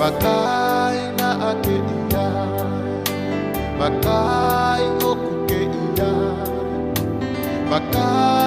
Makai na ake iya Makai oku ke iya Makai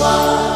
my.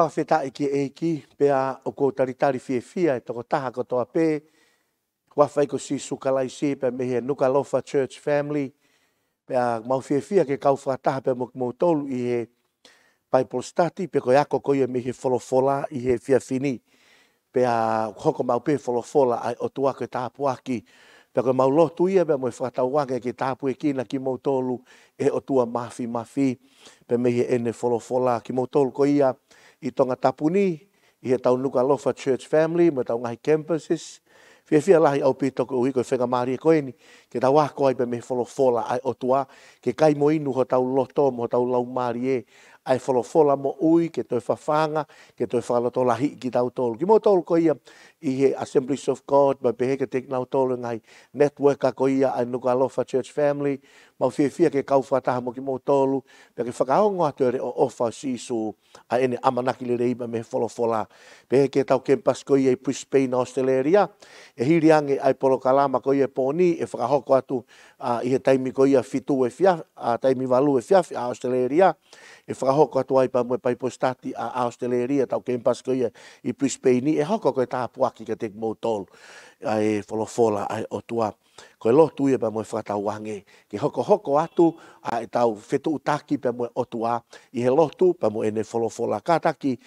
whawhita e ki e eiki pea o ko taritari fie fia e ko to ape pē. fai ko si sukalai si pe mehe Nuka Lofa Church Family. Pea mau fie fia ke kau whakataha pe mok tolu i he Bible stati pe ko yako koia mehe wholofola i he fia fini. Pea hoko mau pe wholofola ai o tua ke tāpu aki. Pea ko mau lotu be mo moe whakatau wange ke tāpu e ki na ki mou tolu e o tua mafi mafi. Pe mehe ene wholofola ki mou tolu ko ia. Pea i tonga tapuni, i he tau nuka lofa church family, me tau ngahi campuses, Fia fia lahi au pito ko uhi koe whenga maari e koe ni, ke tau ah koe pe me wholo fola ai o tua, ke kai mo inu ho tau loto mo tau lau maari e, ai folofola mo ui ke toi fafanga, ke toi to la ki tau tolu. Ki mo tolu ko ia i he Assemblies of God, ma pehe ke tek nau tolu ngai network ko ia ai nuku alofa church family, ma fie fie ke kauwhataha mo ki mo tolu, pe ke whakaongo atu ere o ofa sisu a ene amanaki le reima me folofola. Pehe ke tau kempas ko ia i Brisbane, Australia, e hiri ange ai polo kalama ko ia poni, e whakahoko atu uh, i he taimi ko ia fitu e fia, a taimi walu e fia, a Australia, e whakahoko atu ai pa mwe pai po a Australia tau ke impasko ia i Brisbane e hoko ko e tāpua ki ka tek mōtol e ai folo fola ai otua ko Koe lo tuia pa mwe whakatau wange ke hoko hoko atu a e tau whetu utaki pa mwe o tua i he lotu pa mwe ne wholofola kātaki.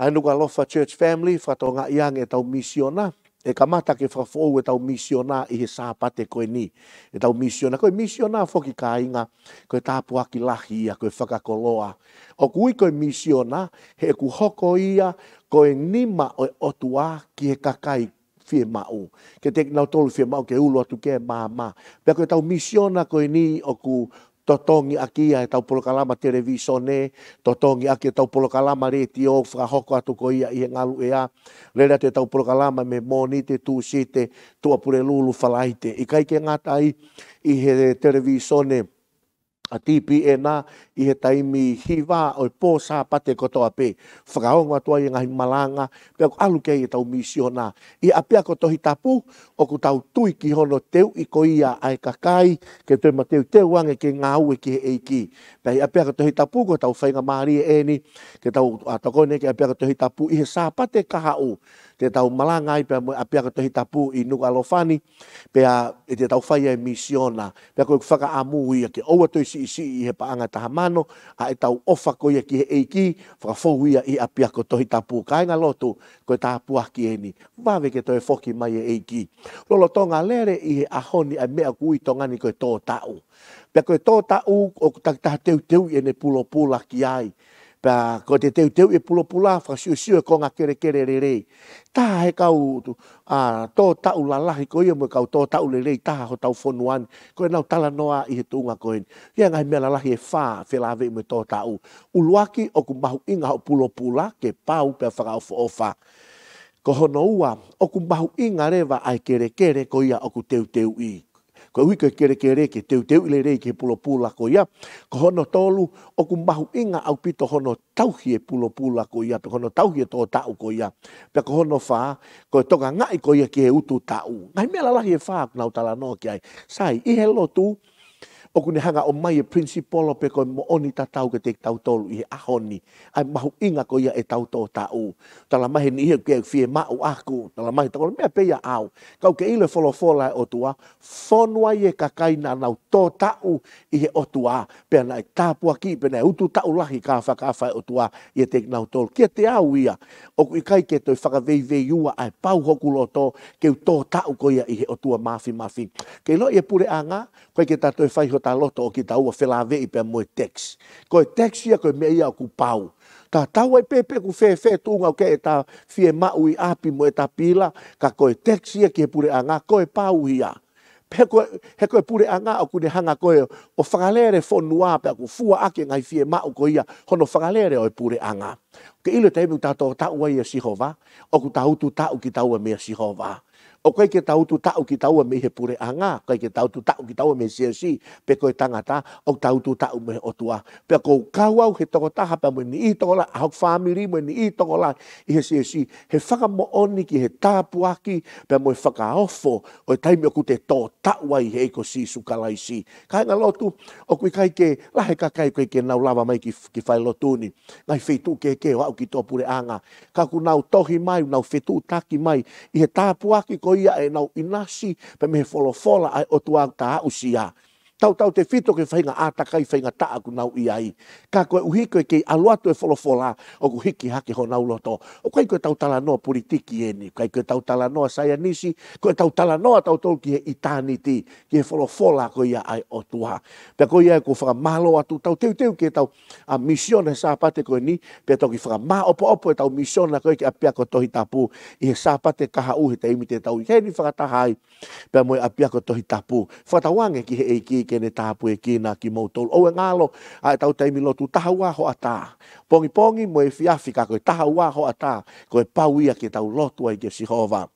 Ainuka Lofa Church Family, whatonga iang e tau misiona, e kamata ke whafou e tau misiona i he sāpate koe ni. E tau misiona, koe misiona foki ka inga, koe tāpu aki lahi ia, koe whakakoloa. O kui koe misiona, he ku hoko ia, koe nima o otua ki he kakai fie mau. Ke te nau tolu fie mau, ke ulu atu ke mā mā. Pea koe tau misiona koe ni o ku totongi aki ia e tau polokalama te reviso ne, totongi aki e tau polokalama re ti o whakahoko atu ko ia i e ngalu ea, lera te tau polokalama me moni te tu si te tuapure lulu falaite. I kaike ngatai i he te reviso ne, a tipi e nā i he taimi hiwa o i pōsā pate kotoa pē. Whakaonga tua i ngahi malanga, pia ko alu kei e tau misio nā. I api ko tohi tapu, o ku tau tui ki hono teu i ko ia ai kakai, ke tue ma teu teu wange ke ngā ue ki he eiki. Pia i apia ko tohi tapu, ko tau whainga maari e ni, ke tau atakone ke api ko tohi tapu i he sā pate kaha o te tau malanga i pia, a pia katohi tapu i nuka alofani, pia e te tau whaia e misiona, pia koe kwhaka amu i a ke oua toi i si i he paanga taha mano, a e tau ofa koe a ki he eiki, whakafou i a i a pia tohi tapu, ka inga lotu koe taha pua ki eni, vave ke toi foki mai e eiki. Lolo tonga lere i he ahoni a mea kui tongani koe tō tau. Pia koe tō tau o teu teu i ene pulopula pula ki ai, pa ko te teu teu e pulo pula fa siu siu e konga kere kere re re ta he ka tu a to ta u la ko ye mo ka u to ta u le re ta ho tau fon fo ko e na u tala noa i he tunga ko en ye nga me la e fa fe la ve me to ta u u luaki o ku mahu inga o pulo pula ke pa u pe fa ka fa ko honoua no ua o ku mahu inga re va ai kere kere ko ia o ku teu teu i ko hui ke kere kere ke teu teu le re ke pulo pula ko ia ko hono tolu o ku mahu inga au pito hono tauhi e pulo pula ko ia pe hono tauhi e tō tau ko ia pe ko hono fa ko e toka ngai ko ia ke e utu tau ngai mea la e fa na tala no ki ai sai i helo tu o kune hanga o mai e principal o peko mo oni ta tau ke te tau tolu i ahoni. Ai mahu inga ko ia e tau tō ta u. Tala mahi ni ia kia fie ma u aku. Tala mahi tako mea peia au. Kau ke ile folo fola e otua. Fonua i e kakai na nau tō ta u i he otua. Pea nai tāpua aki pe nai utu tau lahi ka fa ka fa e otua ye e te nau tolu. Kia te au ia. O kui kai ke toi whaka vei vei ua ai pau hoku loto keu tō ta u ko ia i he otua mafi mafi. Ke lo i e pure anga. ko ke tatoe whaiho ta loto o ki ta ua whela vei pe moe tex. Ko e tex ia ko e mea ia ku pau. Ta tau ai pepe ku fe fe tunga o ke e ta fie mau i api moe ta pila, ka ko e tex ia ki e pure anga, ko e pau ia. He ko e pure anga o kune hanga ko e o whakalere fo nua pe ku fua ake ngai fie mau ko ia, hono whakalere o e pure anga. Ke ilo te ta tato tau ai e sihova, o ku tautu tau ki tau e mea sihova. Ta o kai ke tau tu tau ki tau me he pure anga kai ke tau tu tau ki tau me si si pe ko tanga ta o tau tu tau me o tua pe ko kawau he toko ta hapa me ni i toko la hok family me ni i toko la i he si si he faka mo oni ki he tapu aki pe mo faka ofo o tai me ku te to tau ai he ko si su kala i si kai nga lotu o kui kai ke la he kakai kai ke nau lava mai ki ki fai lotu ni ngai fei tu ke ke wa ki to pure anga ka ku nau tohi mai nau fetu taki mai i he tapu aki ko koia e eh, nau inasi pe me folofola ai o tuang tā usia. tau tau te fito ke whainga ātakai whainga taa ku nau i ai. Ka koe uhi koe kei aluatu e wholofola o ku hiki hake ho nau loto. O kai koe tau tala noa politiki e ni, kai koe tau tala noa saia nisi, koe tau tala noa tau tolu ki he itani ti, ki he wholofola ko ia ai o tuha. Pea koe ia e ku whakamalo atu tau teu teu ki tau a misione e sāpate koe ni, pea tau ki ma opo opo e tau misiona koe ki apia ko tohi tapu i he sāpate kaha uhi te imi te tau i heni whakatahai, pea moe apia ko tohi tapu. Whatawange ki he eiki ke ne tāpu e kina ki moutou. O ngalo, a e tau teimi lotu, taha wā ho atā. Pongi pongi, mo e fiafi ka koe taha wā ho atā, koe pauia ki tau lotu ai ke si hova.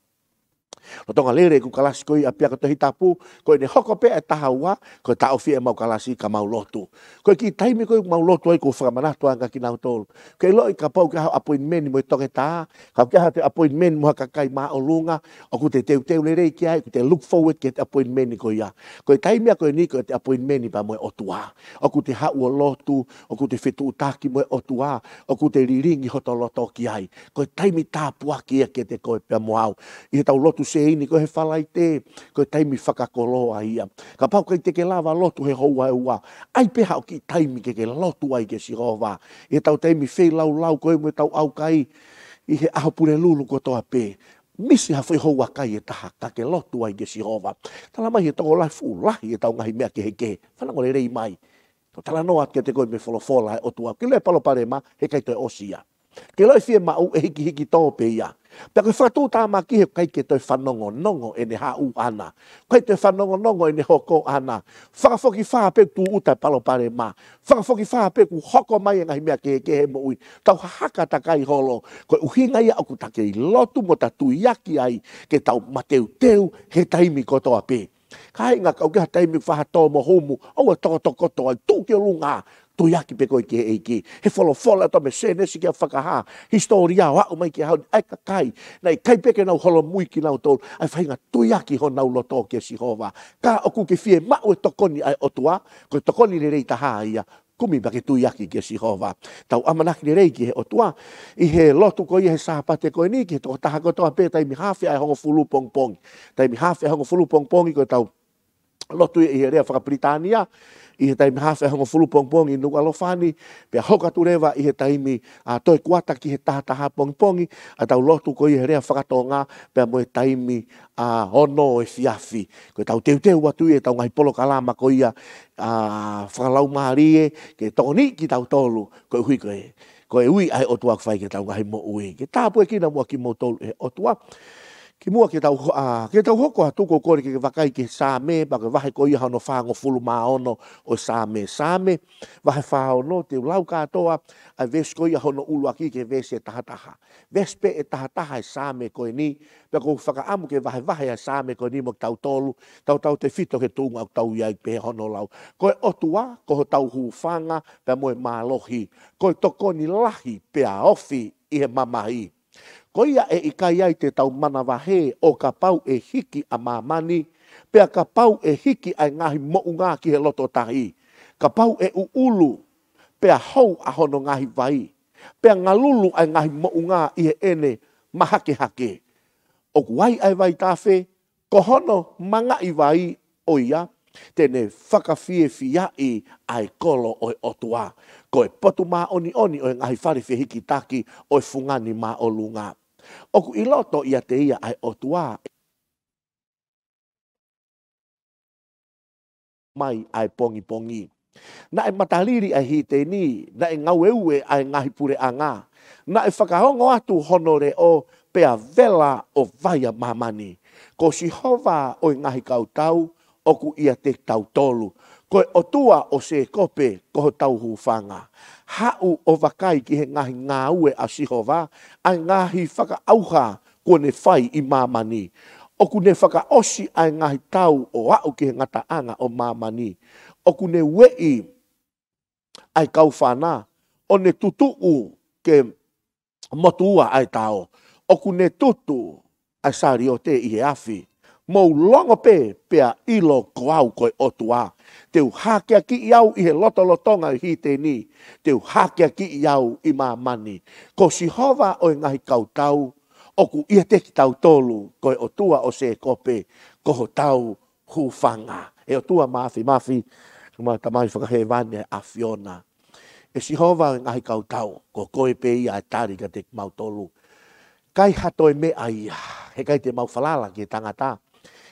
Lo tonga lere ku kalasi koi apia kato hitapu, koi ne hoko pe e taha ua, koi ta ofi e mau kalasi ka mau lotu. Koi ki taimi koi mau lotu ai ku whakamanatu anga ki nau tolu. Koi loi ka pau ki hao appointment mo i tonge ta, ka ki hao te appointment mo haka kai maa o lunga, o ku te teu teu lere ki ai, ku te look forward ki te appointment koi ia. Koi taimi a koi ni koi te appointment pa mo i e otua. O ku te hau o lotu, o ku te fetu utaki mo i e otua, o ku te riringi hoto loto ki ai. Koi taimi tāpua ki a ki te koi pia mo au. I he tau lotu se ini ko he falai te ko taimi faka koloa ia ka pau kai te ke lava lotu he hou ai e ua ai pe hau ki taimi ke ke lotu ai ke si e tau taimi fei lau lau ko e mo tau au kai i he aho pure lulu ko toa ape misi ha foi hou kai e taha ka ke lotu ai ke si hova tala mai e toko lai fu lahi e tau ngahi mea ke ke. fana ngore rei mai Tala noa kia te koe me folofola e o tua. Kile palo ma he kai toi osia. Ke loi fie ma u e hiki hiki tō ia. Pea koe whatū tā ma ki he kai ke tō whanongo nongo e ne hau ana. Kai te whanongo nongo e ne hoko ana. Whakafoki wha pe tu uta palo pare ma. Whakafoki wha pe ku hoko mai ngahi mea ke ke he mui. Tau haka takai holo. Koe uhinga ia aku take lotu mo ta tu ai. Ke tau mateu teu he taimi kotoa pei kai nga kau ke hatai mi faha to mo homo, au a e toko toko toko ai, tū ke lunga, tō yaki peko i ke eiki, he folo folo ato me se nesi ke a whakaha, historia o au mai ke hau, ai ka kai, nei kai peke no holo mui ki nau tōru, ai whai nga tū yaki ho nau loto ke si hova, ka oku ke fie mau e tokoni ai otua, koe tokoni le reita haa ia, kumi baki tu yaki ke si hova. Tau amanak ni rei ki he otua, i he lotu ko i he sahapate ko ni ki he toko taha kotoa pe, tai mi hafe ai hongo fulu pong pong. Tai mi hafe ai hongo fulu pong pong i ko tau lotu i herea whaka Britania, i he taimi hawhi hongo fulu pong pong i nuka lofani, pia hoka tu rewa i he taimi a toi kuata ki he taha taha pong pong i, a tau lotu ko i herea tonga, pia mo he taimi a hono e fiafi. Ko tau teu teu watu i he tau ngai polo kalama ko ia a whakalau maharie, ke toni ki tau tolu, ko e hui ko e. Ko ui ai otuak kwhai ke tau ngai mo ui. Ke tāpua ki na mua ki mo tolu e otua ki mua ke tau a ki tau hoko a tuko kore ke vakai ki sa me ba ke ko iha no fa fulu ma ono o sa me sa me no te lau ka toa a ves ko i hano ulu aki ke ves e taha taha ves pe e taha taha e sa me ko ni pe ko faka ke vahe vahe a sa me ko ni mo tau tolu tau tau te fito ke tunga o tau iai pe hono lau ko e otua ko ho tau hu fanga pe mo e malohi ko e toko ni lahi pe a ofi i he mamahi koia e ikai ai te tau mana wahe o ka pau e hiki a mamani, pea ka pau e hiki ai ngahi mo'unga ki he loto tahi. Ka pau e uulu, pea hou a hono ngahi vai, pea ngalulu ai ngahi mo'unga i he ene mahake hake. O kuai ai vai tafe, ko hono manga i vai o ia, tene whakawhie fia i ai kolo o e otua. Ko e potu mā oni oni o e ngahi whare hiki taki o e fungani mā o lunga. Oku i loto ia te ia ai o tua. Mai ai pongi pongi. Na e mataliri ai hi te ni, na e ngau eue ai ngahi pure a Na e whakahongo atu honore o pea vela o vaya mamani. Ko si hova o ngahi kautau, oku ia te tautolu ko o tua o se kope ko tau hu fanga ha u o vakai ki he ngahi ngā ue a sihova a ngahi whaka auha ko ne fai i mamani o ku ne whaka osi a ngahi tau o au ki he ngata anga o mamani o ku ne wei ai kau whana o ne tutu u ke motua ai tau o ku ne tutu ai sari o te i he afi mou longo pe pea ilo kwau koe otua. Teu hakea ki iau i he loto lotonga i hite ni. Teu hakea ki iau i mamani. Ko si hova o i ngahi kautau, oku ia te ki tau tolu koe otua o se kope koho tau hufanga. E otua mafi, mafi, ma tamai whakahe vane a Fiona. E si hova o i ngahi kautau, ko koe pe ia e tarika te mau tolu. Kai hatoe me aia, he kai te mau falala ki tangata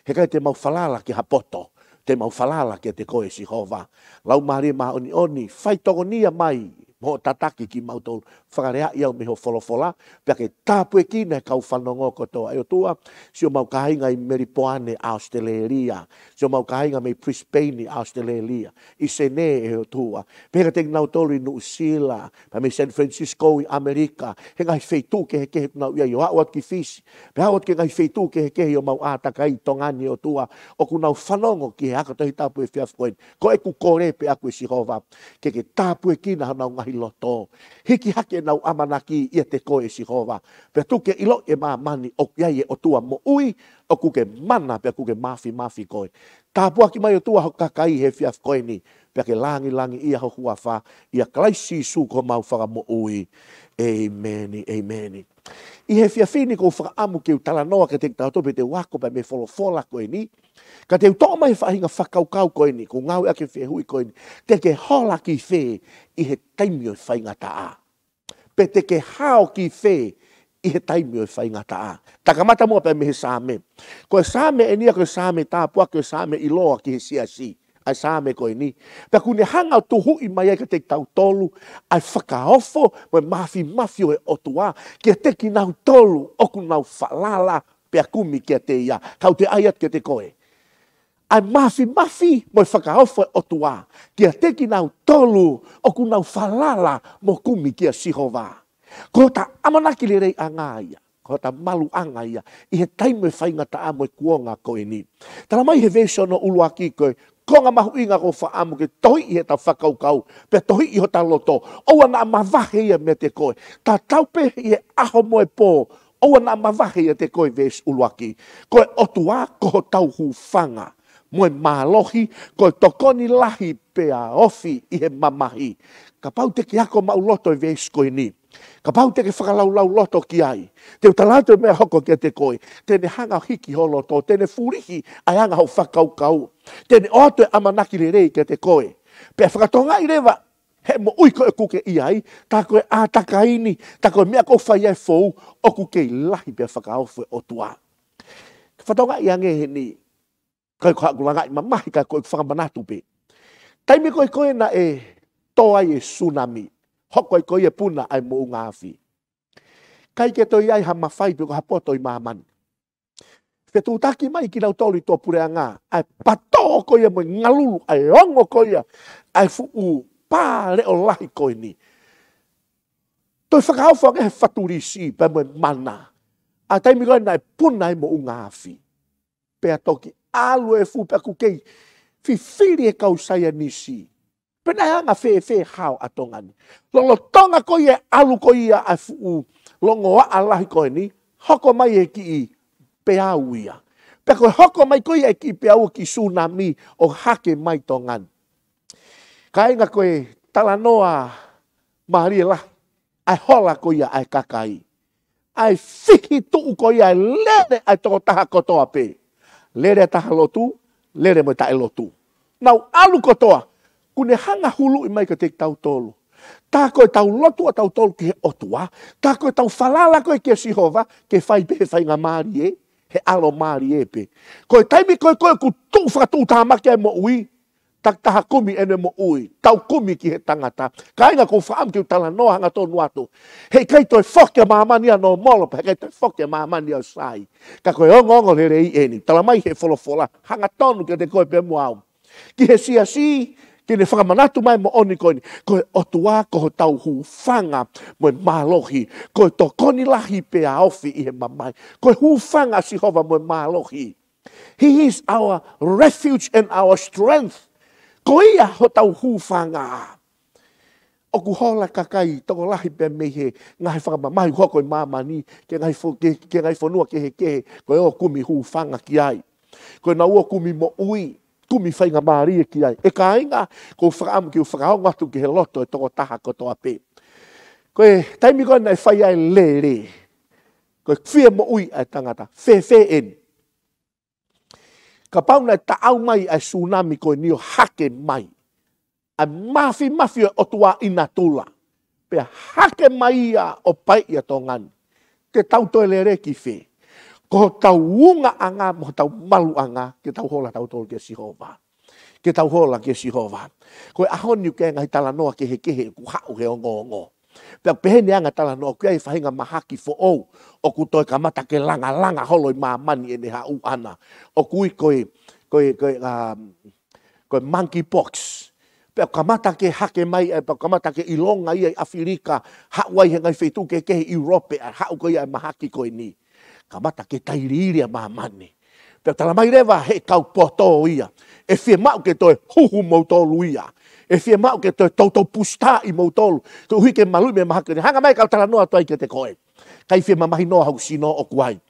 he kai te mau falala ki hapoto, te mau falala ki te koe si hova. Lau maari oni oni, fai togonia mai, mo tataki ki mau tau whakarea i au miho wholofola, pia ke tāpu e kina kau whanongo koto ai o tua, si o mau kahinga i Meripoane, Australia, si o mau kahinga mei Prisbane, Australia, i sene e o tua, pia ke teng nau tolu i Nusila, pia mei San Francisco i Amerika, he ngai feitu ke he kehe tunau i o awat ki fisi, pia awat ke ngai feitu ke he o mau ātaka i tongani o tua, o ku nau whanongo ki he akatohi tāpu fiafkoen, e ko e ku kore pe aku e si hova, ke ke tāpu na kina hanau ngai loto. Hiki hake nau amanaki i te koe si hova. Pea tuke ilo e mā mani o kiai e o tua mo ui, o kuke mana pea kuke mafi mafi koe. Ka ki mai o tua ho kakai he fiaf koe ni peke langi langi ia ho hua fa ia klaisi su ko mau fa mo oi amen amen i he fia fini ko fa amu ke utala noa ke tek tato pete wako pa me folo fola ko ni ka te uto mai fa hinga fa kau kau ko ni ko ngau ake fe hui ko ni te ke hola ki fe i he taimio fa inga ta a pete ke hao ki fe i he taimi o whainga ta a. Taka mata mua pe mehe sāme. Ko e sāme e nia ko e sāme tā pua ko e sāme i loa ki si si ai sa me ko ni ta ku ne hanga to hu i mai ka te tau tolu ai faka ofo mo mafi mafio e otua tua ki te ki na tolu o ku na falala pe aku mi ki te ia ka te ai at ki te koe ai mafi mafi e mo faka ofo e o ki te ki na tolu o ku na falala mo ku mi ki si hova ko ta amana ki le rei anga ia ko ta malu anga ia i he taimu e whainga ta amoe kuonga ko e ta mai he vesio no uluaki koe, konga mahu inga ko fa amu ke tohi i he ta whakau kau, pe tohi i ho ta loto, oua na mawahe ia me te koe, ta taupe i he aho moe pō, oua na mawahe ia te koe ves uluaki, koe otua ko ho tau hu whanga, moe mālohi, koe tokoni lahi pe a ofi i he mamahi, ka pau te ki ako mau loto i ves koe ni, Ka pau te ke whakalau lau loto ki ai. Te utalato mea hoko kia te koe. Tene hanga hiki ho loto. Tene furihi ai hanga ho whakau kau. Tene oatoe amanaki re rei kia te koe. Pea whakatonga i rewa. He mo ui koe kuke i ai. Ta koe ātaka ini. Ta koe mea kou whai e fou. O kuke i lahi pea whakau fwe o tua. Ka whatonga i ange he ni. Koe kua kulanga mamahi ka koe kua whakamanatu pe. Taimi koe koe na e toa i e tsunami. Tsunami hoko i koe puna ai mo unga afi. Kai ke toi ai ha mawhai pe ko hapo toi maman. Fe tūtaki mai ki lau tolu i tō pure anga, ai pato koe mo ngalulu, ai ongo koe, ai fu u pā reo lahi koe ni. Toi whakaofa ke he faturisi pe mo mana. A taimi koe nai puna ai mo unga afi. Pea toki alu e fu pe kukei, fi firi e kausai anisi. Pena anga fe fe hao atonga ni. Longo tonga ko ye alu ko ia a fuu. Longo wa alahi ko ni. Hoko mai e ki i pe au ia. Pe koe hoko mai ko ia e ki pe au ki tsunami o hake mai tonga ni. Ka inga koe talanoa maria la. Ai hola ko ia ai kakai. Ai fiki tuu ko ia e lene ai toko taha kotoa pe. Lere taha lotu, lere mo ta e lotu. Nau alu kotoa. Nau alu kotoa une hanga hulu i mai ka te tau tolu. Ta koe tau lotu a tau tolu ke otua, ta koe tau falala koe ke sihova, ke fai pe fai ngā maari e, he alo maari e pe. Koe taimi koe koe ku tū whakatū tā maki ai mo ui, tak taha kumi ene mo ui, tau kumi ki he tangata. Ka inga kou whaam ki utala noa hanga tōnu atu. Hei kai toi whoke mamani anō molopa, hei kai toi whoke mamani anō sai. Ka koe ongo ongo lere i eni, tala mai he wholofola, hanga tonu ki te koe pe mua au. Ki he sia sii, Tine whakamanatu mai mo oni koini. Koe o tuā koho tau hu whanga mo e mālohi. Koe tō koni lahi pe a ofi i he mamai. Koe hu whanga si hova mo e mālohi. He is our refuge and our strength. Ko ia ho tau hu whanga. O ku hola kakai toko lahi pe mei he. Ngai whakamamai hua koe mamani. Ke ngai, fo, ke, ke ngai whanua ke he ke he. Koe o kumi hu whanga ki ai. Koe na ua kumi mo ui. Koe tumi fai nga maari e, e ki ai. E ka inga, ko fram ki u whakaonga tu ki he e toko taha ko toa pe. Ko e taimi gona e fai ai le re. Ko fie mo ui ai tangata. Fe fe en. Ka pauna e ta au mai ai tsunami ko ni o hake mai. a mafi mafi o otua ina tula. Pea hake mai ia o pai ia tongan. ke tau toi le re ki fei ko ho tau unga anga, mo ho tau malu anga, ke tau hola tau tolu ke si hova. Ke tau hola ke si hova. Ko e ahoni uke ngai tala noa ke he ke he ku hau he ngō ngō. Pea pehene anga tala noa kia i whahinga mahaki fo ou, o ku toi ka mata ke langa langa holo i mamani e neha u ana. O kui koe, koe, koe, uh, koe monkey pox. pe ka mata ke hake mai e eh, pe ka mata ke ilonga i Afrika ha wai he ngai fetu ke ke Europe eh, ha ko ia mahaki koe ni ka mata ke tairiri a mamane. Pea tala mai rewa he kau poto ia, e fie mau ke toi huhu mautolu ia, e fie mau ke toi tautou pustā i mautolu, ke uhi ke malui me mahakere, hanga mai kau tala noa toi ke te koe, kai fie mamahi noa hau sino o kuai.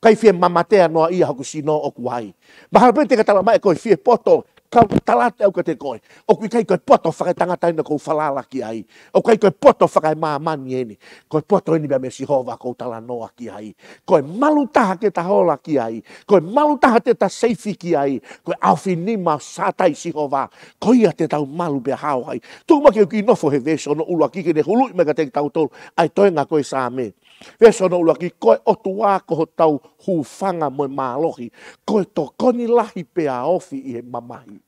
Kai fie mamatea noa ia hau sino o kuai. Mahalapete ka tala mai koe fie poto, kau talate au ka koe. O kui kai koe poto whakai tangata ina kou whalala ki ai. O kai koe poto whakai maamani eni. Koe poto eni bea me si hova kou tala ki ai. Koe malutaha ke ta hola ki ai. Koe malutaha te ta seifi ki ai. Koe awhi ni ma sātai si hova. Koe ia te tau malu bea hao hai. Tūmaki au ki nofo he vese ono ulua ki ke ne hului me ka te tau tolu. Ai toenga koe sāme. Koe Vesa no ulaki koe o tu ko ho tau hufanga fanga mo ma lohi. Koe to koni lahi pe a ofi i he mamahi.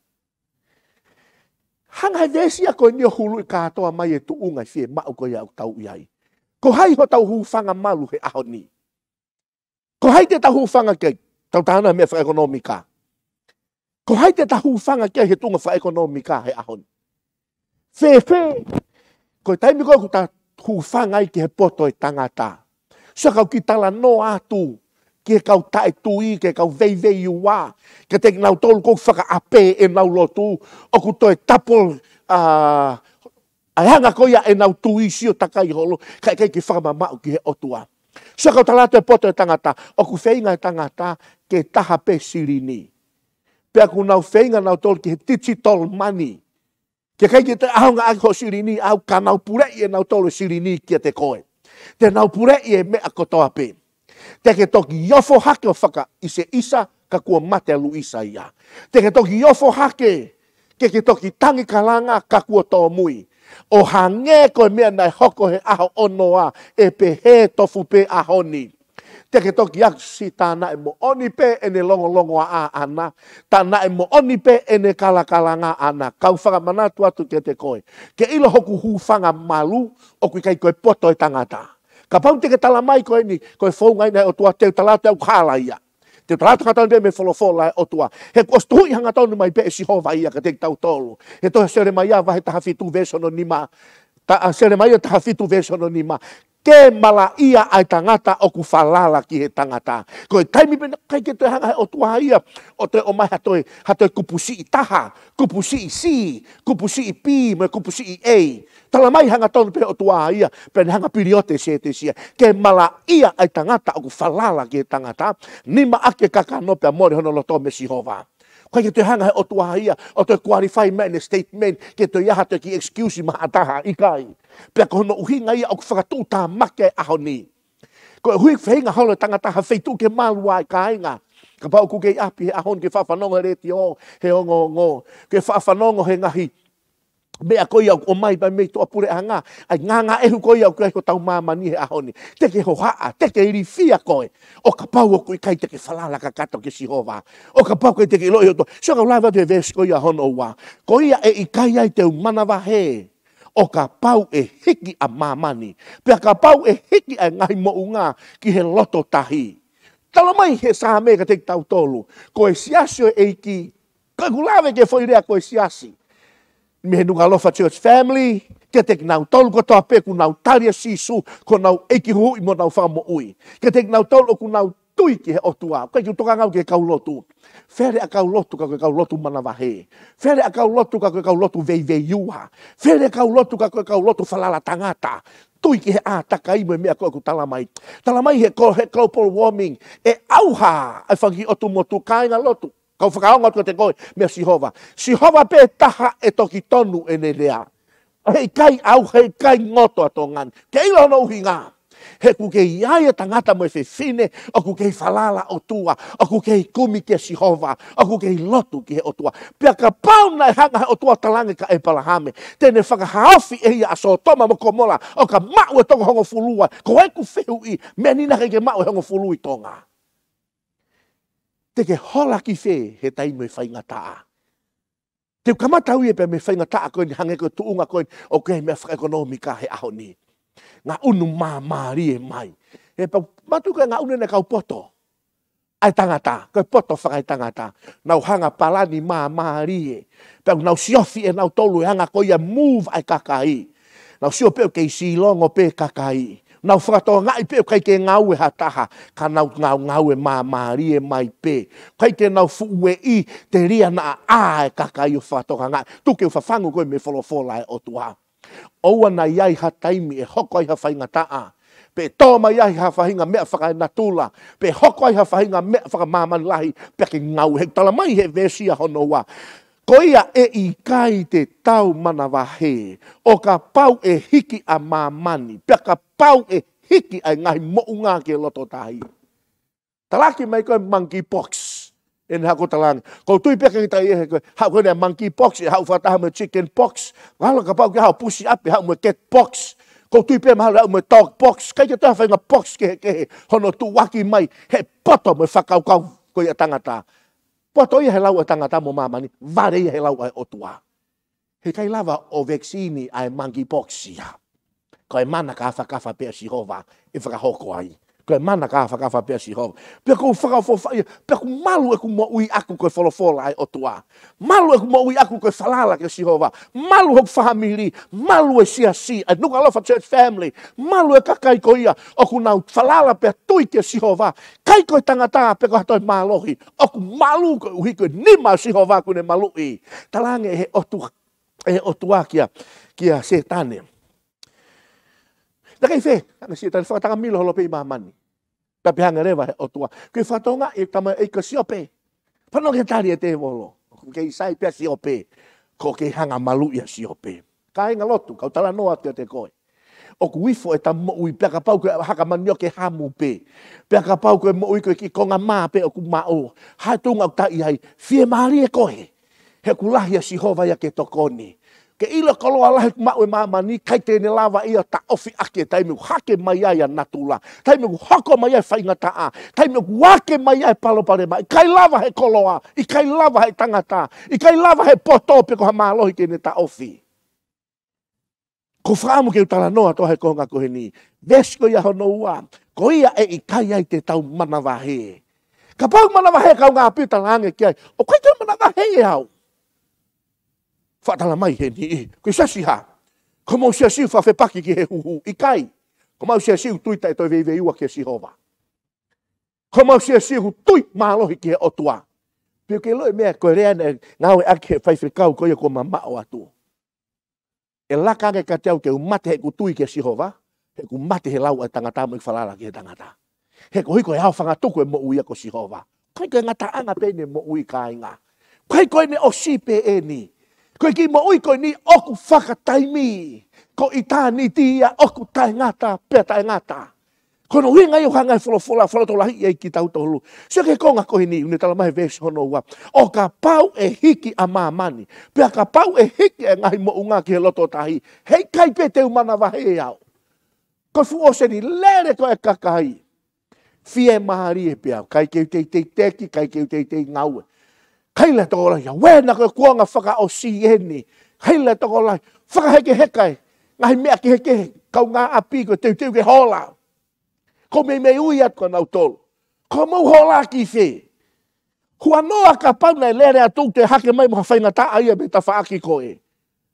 Hangai vesi a koe nio hulu katoa mai e tu unga i fie mao koe au tau iai. Ko hai ho tau hufanga malu he aho ni. Ko hai te tau hufanga fanga kei tau tāna mea ekonomika. Ko hai te tau hufanga fanga kei he tunga whaekonomika he aho ni. Fe fe. Koe taimi koe ku ta hu fanga i ki he poto i e tangataa. Se kau ki tala no atu. Ki e kau tai tu i, ki e kau vei vei ua, wā. Ki te nau tolu kou whaka ape e nau lotu. Oku toi tapol a... Ai hanga koia e nau tu i si o takai holo. Kai kai ki whaka mamau ki he otua. Sa kau tala te poto e tangata. Oku feinga e tangata ke taha pe sirini. Pea ku nau feinga nau tolu ki he titi tol mani. Ke kai ki te ahonga ake ho sirini. Au ka nau pure e nau tolu sirini ki te koe te naupure i e me a kotoa pe. Te ke toki yofo hake o whaka i se isa ka kua mate alu isa ia. Te ke toki yofo hake ke ke toki tangi kalanga ka kua tō mui. O hange koe mea nai hoko he aho onoa e pe he tofu pe ahoni te ke toki aku si tāna e mo onipe pē e ne longo longo a ana, tāna e mo onipe pē e ne kalakala ngā ana, kau whanga mana tu atu ke te koe, ke ilo hoku hū whanga malu, o kui kai koe poto e tangata. Ka pau te ke tala mai koe ni, koe whonga ina o tua teo tala te au kāla ia. Te tala tanga tanu me wholofola o tua. He kos tu hui hanga tonu mai pe e si hova ia ka te tau tolu. He tohe sere mai ia vahe taha fitu vesono ni ma, ta a mai o ta vesono ni ma ke mala ia ai tangata o ku falala ki he tangata. Ko e taimi pena kai ke tue hanga o tua ia o te o mai hatoe, hatoe kupusi i taha, kupusi i si, kupusi i pi, me kupusi i ei. Tala mai hanga tonu pe o tua ia, pene hanga piriote se te sia. Ke mala ia ai tangata o ku falala ki he tangata, nima ake kakano pe a mori hono loto me si hovaa. Kai ke te hanga he o tua haia, o te qualify man statement, ke te iaha te ki excuse maha taha i kai. Pea ko hono uhinga ia o ki whakatū tā make aho ni. Ko e hui whainga hono tangata ha whaitū ke malua i kainga. Ka pau kukei api he ahon ke whawhanonga reti o, he ongo ongo. Ke whawhanonga he ngahi, Be a koi au o mai pa me to apure anga ai nga nga ehu koi au kai ko tau mama ni a honi te ke ho haa te ke iri fia koi o ka pau koi kai te ke falala ka kato ke si hova o ka pau koi te ke loi o to so ka ulai vatue vesi koi a hono wa koi a e i kai ai te umana va he o ka pau e hiki a mamani. Pea ka pau e hiki a ngai mo unga ki he loto tahi. Tala mai he saha me ka te tau tolu. Ko e siasio e iki, ka kulawe ke foirea ko e siasio me he nunga lofa church family, kia teki nau tolu ko toa peku nau taria sisu, ko nau eki hu i mo nau whamo ui. Kia teki nau tolu ko nau tui ki he o tua, kai kiu toka ngau ki he kaulotu. Fere a kaulotu ka koe kaulotu mana vahe. Fere a kaulotu ka koe kaulotu vei vei Fere a kaulotu ka koe kaulotu falala tangata. Tui ki he a taka imo e mea koe ku talamai. Talamai he ko he global warming, e auha, ai whangi o tu motu kāinga lotu. Kau whakaonga tu te koe, mea si hova. Si hova pē taha e toki tonu e ne lea. Hei kai au, hei kai ngoto ato ngan. Ke ilo no uhi ngā. He kuke i ai e tangata mo e whewhine, o kuke i whalala o tua, o kuke i kumi ke si hova, o kuke i lotu ke he o tua. Pia ka pauna e hanga o tua talange ka e palahame. Tene whakahaofi e ia aso toma mo komola, o ka mau e tonga hongo fulua, ko e ku whehu i, mea nina ke ke mau e hongo fulu i tonga. ngā te ke hola ki fe he tai me fai ngata a. Te kama tau e pe mei fai taa a koe ni hangeko tuunga koe o okay, koe me fai ekonomi ka he aho ni. Nga unu mā mā rie mai. E pa matu koe nga unu ne kau poto. Ai tangata, koe poto whaka ai tangata. Nau hanga palani mā mā rie. Pe nau siofi e nau tolu e hanga koe ia move ai kakai. Nau siopeo kei silongo pe kakai. Nau siopeo kei silongo pe kakai na fato nga ipe kai ke nga we hataha ka na nga nga we ma ma ri e mai pe kai ke na fu we i te ria na a e ka ka yo fato nga tu ke fa fango ko me folo fola e o tua o wana yai ha taimi e hoko i ha fainga ta a pe to mai ai ha fainga me fa na tula pe hoko i ha fainga me fa ma man lahi pe ke nga we tala mai he vesia ho no wa koia e i kai te tau mana wahe, o ka pau e hiki a mamani, pia ka pau e hiki ai ngai mo'unga ke loto tahi. Talaki mai koe monkey pox, en hako talangi. Kou tui peka ki tai ehe koe, hau koe monkey pox, e hau fataha me chicken pox, wala ka pau ke hau pusi api, hau me cat pox, Kou tui pēmaha rau me talk box, kai te tawhainga box kehe kehe, hono tu waki mai, he poto me whakaukau koe a tangata. Pua toi he lau e tangata mo mamani, vare he lau e otua. He kai lava o vaccini ai monkeypox ia. Ko e mana ka hawha kawha pia si hova, e whakahoko ai ko e mana ka fa ka fa pe si ho pe ko fa fo fa pe ko malu e ko mo aku ko folo folo ai otua malu e ko mo aku ko salala ke si hova malu ho fa mili malu e si si e no ka lofa church family malu e ka ko ia o ku nau salala pe toi ke si hova kai ko tanga ta pe ko to malohi. o ku malu ko hi ko ni ma si hova ku ne malu i talange he otu e otua kia kia setane. Da fe, na si tan fa ta mil holo pe ma mani. Ta pe hanga reva o tua. Ke fa tonga e ta ma e ka si ope. Pa no ke tari e te volo. Ke sai pe si ope. Ko ke hanga malu ia si ope. Ka inga lotu, ka tala no atia e te koi. O ku wifo e ta mo ui peaka pauke a haka manio ke hamu pe. Peaka pauke mo ui ki konga mā pe o ku mā o. Hai tunga o ta i hai, fie maari e kohe. He ku lahi a si hova ia ke tokoni ke ilo kolo ala hek maue mama ni kai te ni lava ia ta ofi ake tai hake mai ia natula tai me hoko mai ai fainga ta a tai wake mai ai palo pare mai kai lava he koloa i kai lava he tangata i kai lava he poto pe ko ma lohi ke ne ta ofi ko framu ke utala noa to he ko ga ko he ni vesko ia ho noa ko ia e i kai ai te tau mana vahe ka pau mana vahe ka nga pita lange ke o kai te mana vahe e hau fatala mai he ni ko sia si ha komo sia si fa fe paki ki he hu hu i kai komo sia si tu ita to vive iwa ke si hova komo sia si hu tu ma lo ki o tua pe ke lo me ko re ne na o a ke fa fe kau ko ye ko mama o atu e la ka ke ka tau ke mate ku tu ke si hova he ku mate he lau a tangata mo i fa la ki tangata he ko hi e ko ha fa nga tu ko mo u ya ko si hova kai ke nga ta ana pe ni mo u kai nga kai ko ne o si pe e ni koe ki maui koe ni oku whakataimi, ko i ni ti ia oku tae ngata, pea tae ngata. Ko no hui ngai o hangai wholofola, wholotolahi ia e i ki tau tohulu. Sio ke konga koe ni, une tala mahe vesi hono ua, o ka pau e hiki a mamani, pea ka pau e hiki e ngai mo unga ki he loto tahi, hei kai pe te umana vahe e au. Ko fu ose ni lere e kakahai, fie mahari e pea, kai keu te te teki, kai keu te te ngaue hei le tōla ia, wēna ko kuanga whaka o si e ni, hei le tōla, whaka heke hekai, ngai mea ki heke, kau ngā api ko teu teu ke hola, ko me me ui atu ko nau tōlu, ko mau hola ki whi, hua noa ka pauna e lere atu te hake mai moha whaina ta aia me ta whaaki ko e,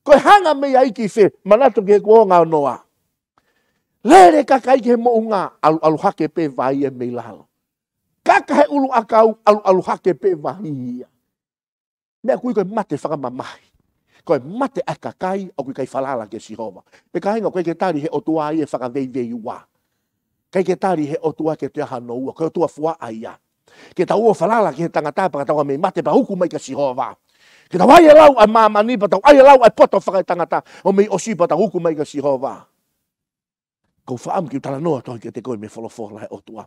ko e hanga me ai ki whi, manatu ke kuanga noa, Lere kakai ke mo unga alu alu hake pe vai e me lalo. Kakai ulu akau alu alu hake pe vai ia me kui ko mate faka mamai ko mate akakai o kui kai falala ke si hova pe kai ngo kai ke tari he o tua ai faka e vei vei wa kai ke tari he o tua ke te hano u ko tua fua ai ya ke tau o falala ke tangata pa tau me mate pa e e huku mai ke si hova ke tau ai lau a mama ni pa tau ai lau a poto faka tangata o me o si pa tau huku mai ke si hova ko faam ki tala noa to ke te ko me folo fola o tua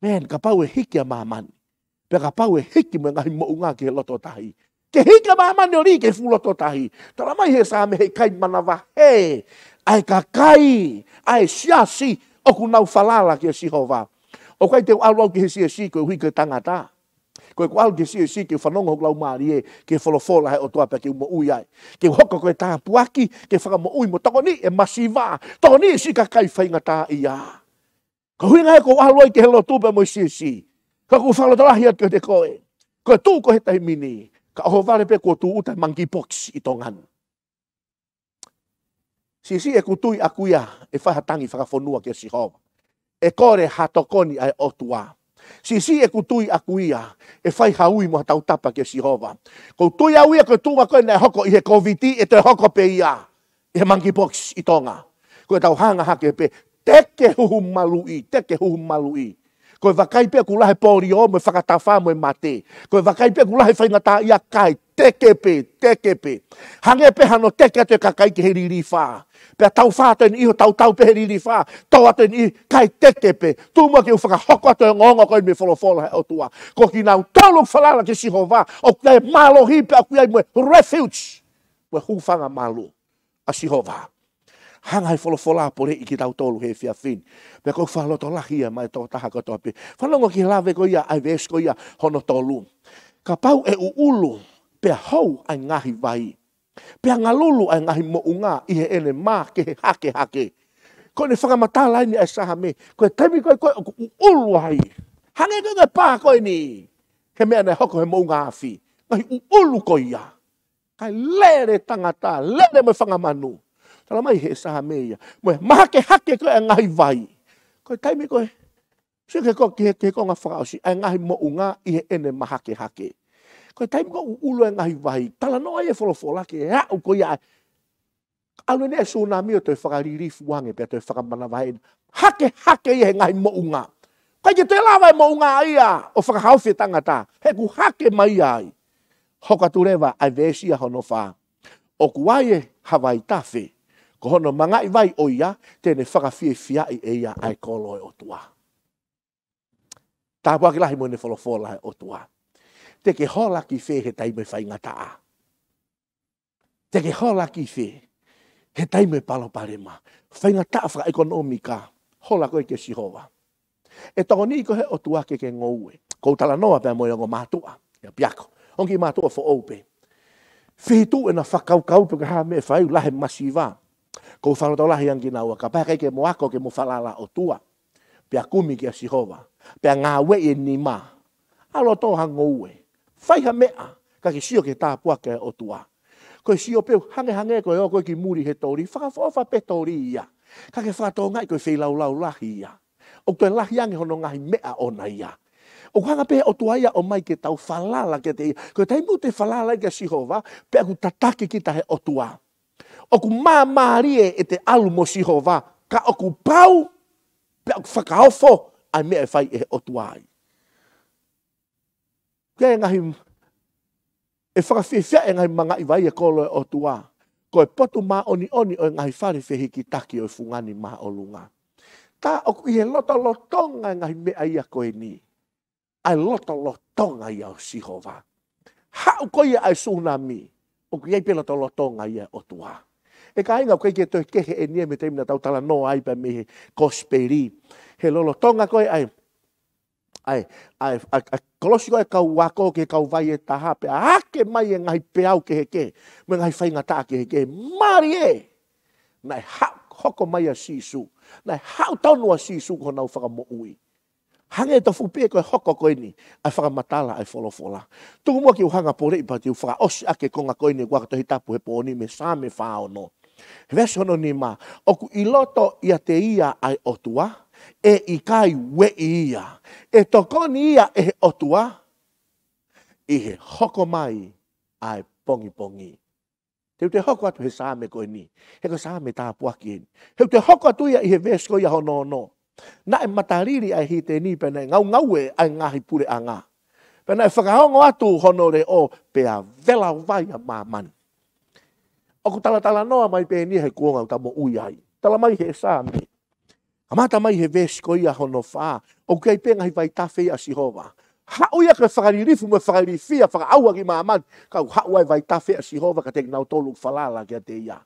men ka pau e hiki a mama ni ka pau e hiki me ngai mo unga ke loto tahi ke hika ma ma ni ke fulo to tahi tara mai he sa me he kai mana va he ai ka kai ai sia si o ku nau falala ke si hova o kai te alu ke si si ko hui ke tangata ko ko alu ke si si ke fanong ho glau mari e ke folo fola o to ape ke mo ui ai ke hoko ko ta puaki ke fa mo ui mo to ni e masiva to ni e si ka kai fa ngata ia e ko hui ngai ko alu ke lo tupe mo si si ka ku falo tra hiat ke te koe ko tu ko he tai mini ka oho vare pe kotu tuu te monkey box i tongan. Si si e kutui a kuia e whahatangi whakafonua ke si hoa. E kore hatokoni ai o Si si e kutui a kuia e whai haui mo tautapa ke si hoa. Kutui a uia kua tuu wako e hoko i he COVID e te hoko pe ia. I he monkey box i tonga. Kua e tau hanga hake pe teke huhu teke huhu ko e vakai pe kula he pori o me faka ta famo e mate ko e vakai pe kula he fainga ta ia kai teke pe teke pe hange pe hano teke te kakai ke heri ri fa pe tau fa te ni tau tau pe heri ri fa tau te ni kai teke pe tu mo ke faka hoko te ngongo ko me folo folo o tua ko ki nau tolu fala la ke si hova o ke malo hi pe ku ai mo refuge mo hu fanga malo a si hova hanga i folo fola po i ki tau tolu he fia fin. Pe ko fa to la hia mai to taha ko to pe. Fa lo ki lave ko ai ves ko ia hono tolu. Ka pau e u ulu pe hou ai ngahi vai. Pe anga lulu ai ngahi mo unga i he ene ma ke he hake hake. Ko ne fanga mata lai ni ai saha me. Ko e temi koe koe u ulu hai. Hange ko ngai pā koe ni. He mea ne hoko he mo unga afi. Ngahi u ulu ko ia. Kai lere tangata, lere me fanga manu. Tala mai he saha meia. Moe, maha ke hake koe a ngahi vai. Koe taimi koe. Sio ke koe kihe ke konga whakaosi. A ngahi mo unga i he ene maha ke hake. Koe taimi koe ulu a ngahi vai. Tala no e wholofola ke ea u ia. ae. Aune ne e suna mi o toi whakariri fuange pia toi whakamana vai. Hake hake i he ngahi mo unga. Kai ke te lawa e mo unga ia o whakahaufi tangata. He ku hake mai ai. Hoka tureva ai vesia hono whaa. O kuwaie hawai tawhee ko hono manga i vai o ia te ne faka fie fia i e ia ai mm. kolo e o tua. Tā pua ki lahi mo ne folofola e o tua. Te ke hola ki fe he taime fai ngata a. Te ke hola ki fe he taime palo parema. Fai ngata a fra ekonomika hola koe ke shihova. E toko ni ko he o tua ke ke ngoue. Koutala noa pia moe ongo mātua. Ia piako. Onki mātua fo oupe. Fihitu e na whakaukau pe ka hame e whaiu lahe masiva ko fano tola hian ki nau ka pa kai ke moako ke mo falala o tua pe akumi ke si hova pe nga we e ni ma alo to hang o we fai ha me a ka ki sio ke ta pua ke o tua ko sio pe hange hange ko yo ko ki muri he tori fa fa fa pe tori ya ka ke fa to nga ko fe lau lau la hia o ko la hian ho no nga hi me a ona ya o kwanga pe o tuaia o mai ke tau falala ke te ia. Ko te imu te falala ke si hova, pe aku tatake ki tahe o tuaia. Oku ku mamarie e te alu mo si hova, ka oku pau, pe o whakaofo, a mea e whai e o tuai. Kia e ngahi, e whakawhiwhia e ngahi manga i e kolo e o tuā. Ko e potu mā oni oni o e ngahi whare whehi ki taki o e fungani mā o lunga. Tā o ku ihe loto lotonga e ngahi mea ia koe ni. Ai loto lotonga ia o sihova. Hau koe ai suna mi. O ku iei pe loto lotonga ia o tuā. E ka inga kei kei tohi kehe e nie me te imina tau tala no ai pa mihi kosperi. He lolo tonga koe ai. Ai, ai, a, a kolosi koe kau wako ke kau vai e taha pe a ke mai e ngai pe au ke he ke. Me ngai whainga taa ke he ke. Mari e! Nai ha, mai a sisu. Nai hau tonu a sisu ko nau mo ui. Hange to fupi e koe hoko koe ni, ai whaka matala ai folo Tuku mua ki uhanga pore i pati uwhaka osi ake konga koe ni, wakato hitapu he poni me sāme whāo no. Vese ono ni ma, oku iloto ia te ia ai otua, e i kai we ia, e tokoni ia e otua, i he hoko mai ai pongi pongi. Te te hoko atu he sāme koe ni, he ko sāme tā puaki e ni. He te hoko atu ia i he vesko ia honono. no. Na e matariri ai hi te ni pena e ngau ngau e ai ngahi pure a ngā. Pena e whakahongo atu hono re o pe a vela vai a mamani o ku tala tala noa mai pe ni he kuonga ta mo ui ai tala mai he sa me kamata mai he vesh ko ia hono fa o ke pe ngai vai ta fe a sihova ha uia ke fari ri fu me fari fi a fa au agi ma ka ha ua e vai ta fe a sihova ka te na to lu fa la la ke te ia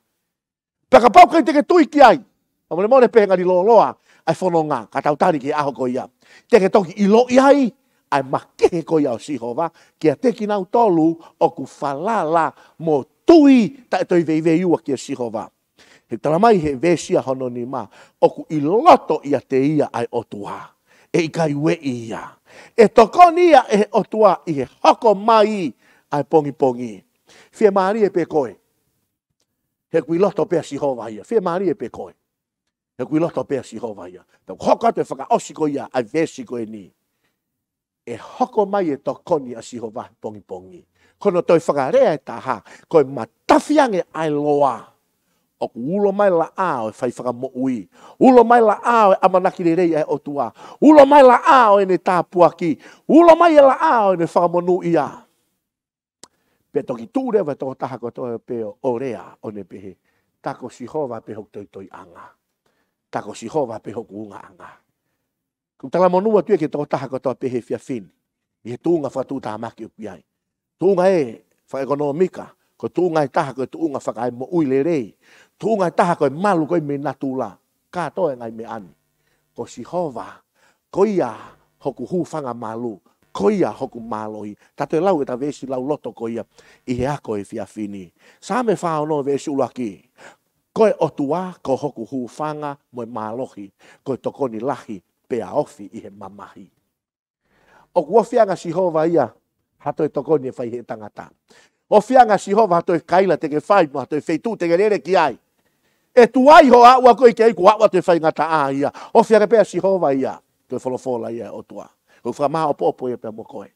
pe ka pau ke te tui ki ai o mo le mo le pe ngai lo lo ai fo ka tau tari ki a ho ko ia te ke toki i lo i ai ai ma ke ko ia o sihova ke te ki na to o ku fa la mo tui ta e toi vei vei ua kia siho va. He tala mai he vesia hono ni ma, oku i loto ia te ia ai o tua, e i kai we ia. E toko ni ia e o tua i he hoko mai ai pongi pongi. Fie maari e pe koe, he kui loto pe siho va ia, fie maari e pe koe. He kui loto pe siho va ia, tau hoko te whaka osiko ia ai vesiko e ni. E hoko mai e toko ni a siho va pongi pongi. pongi kono toi whakarea e taha, koe matawhiange ai loa. O ku ulo mai la ao e whai whakamo ui. Ulo mai la ao e amanaki re rei e o tua. Ulo mai la ao e ne tāpua ki. Ulo mai la ao e ne whakamo nu i a. Pe toki tūre wa toko taha koto e peo o rea o ne pehe. Tako si hova pe hok toi toi anga. Tako si hova pe hok unga anga. Kuk tala monua tuye ki toko taha koto pehe fia fin. Ie tūnga whatū tā maki upi aina tunga e fa ko tunga e taha ko tunga fa kai mo uile rei tunga e taha ko malu ko me natula ka to ngai me an ko si hova ko ia hoku hu malu ko ia hoku maloi ta te lau e ta vesi lau loto ko ia i he ako e fia fini sa me fa ono e vesi ulu aki ko e otua ko hoku hu fanga malohi ko e tokoni lahi pea ofi i he mamahi o kuofianga si hova ia hato e toko ni fai he tangata. O fianga si hova hato e kaila te ke whai mo hato e feitu te gerere ki ai. E tu ai ho a ua koe ke eiku a ua te fai ngata a ia. O fianga pea si hova ia, koe wholofola ia o tua. Koe wha maha o popo ia pia mo koe.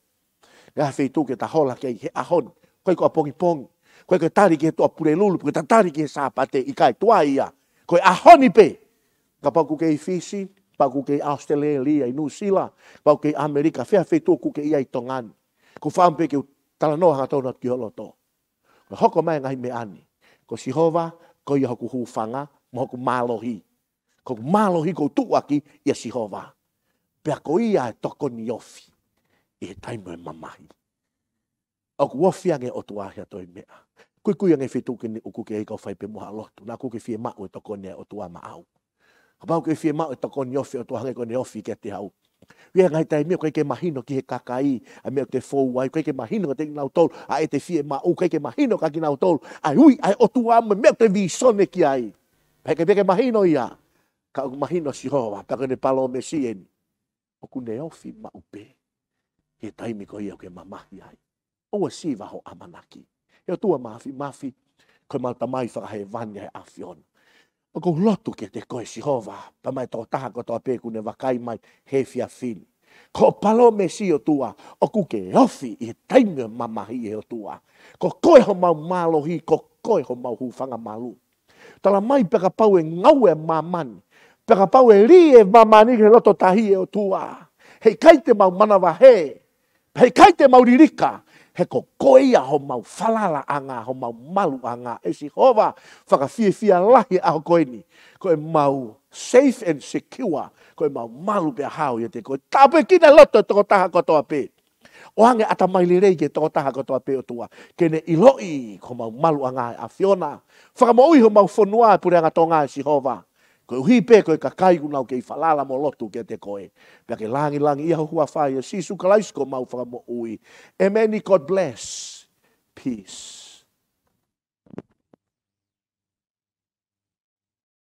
Nga feitu ke ta hola ke he ahon, koe koe pongi pongi. Koe koe tari ke he tua pure lulu, koe ta tari ke he sāpate i kai tua ia. Koe ahoni pe. Ka paku ke i fisi, paku ke i Australia, i nusila. Pa paku ke i Amerika. Fea feitu ku ke ia i tongani ko whaampe ke tala noa hanga tōna ki holo Ko hoko mai ngai me ani, ko sihova ko ia hoku hūwhanga, mo hoku malohi Ko malohi ko tūaki ia si hova. Pea ko ia e toko ni e taimu e mamahi. O ku ofi ange o tu ahia toi mea. Kui kui ange fitu ki ni uku ke eikau fai pe muha na nā kuke fie mao e toko ni o tu ama au. Ho pao ke fie ma e toko ni ofi o tu ange ko ni ke te hau. Wea ngai tai mea koe ke mahino ki he kakai. A mea te fōu ai. Koe ke mahino ka te nau tōl. A e te fie ma u. Koe ke mahino ka ki nau tōl. Ai ui, ai e otu ame. Mea te visone ki ai. Peke peke mahino ia. Ka u mahino si hoa. Peke ne palo me si eni. O ku ne ofi ma upe. He taimi ko ia ke mamahi ai. O a si waho amanaki. He o tua mafi mafi. Koe malta mai whakahe vanya he afiona. Pa kou lotu ke te koe si hova. Pa mai tō taha ko tō apeku ne wakai mai he fia fin. Ko palo me si o tua. O ku ke ofi i he taimu mamahi e o tua. Ko koe ho mau malo hi. Ko koe ho mau hufanga malu. Tala mai peka pau e ngau e mamani. Peka pau e ri e mamani ke loto tahi e o tua. Hei kai mau manawa he. Hei kai mau ririka he ko koi a ho mau falala a ngā, ho mau malu a ngā. E si hova, whaka fia fia lahi a ho koi ni. Ko e mau safe and secure, ko e mau malu pe a hao i te koi. Tāpe kina loto toko taha kotoa pe. O hange ata maile rei ke toko taha kotoa pe o tua. Kene iloi ko mau malu a ngā a Fiona. Whaka maui ho mau fonua e pure a ngā tō e si hova. Ko hi pe ko ka kai ku nau ke falala mo lotu ke te koe. Pe ke langi langi ia hua fai e si su kalais ko mau fra mo ui. Amen God bless. Peace.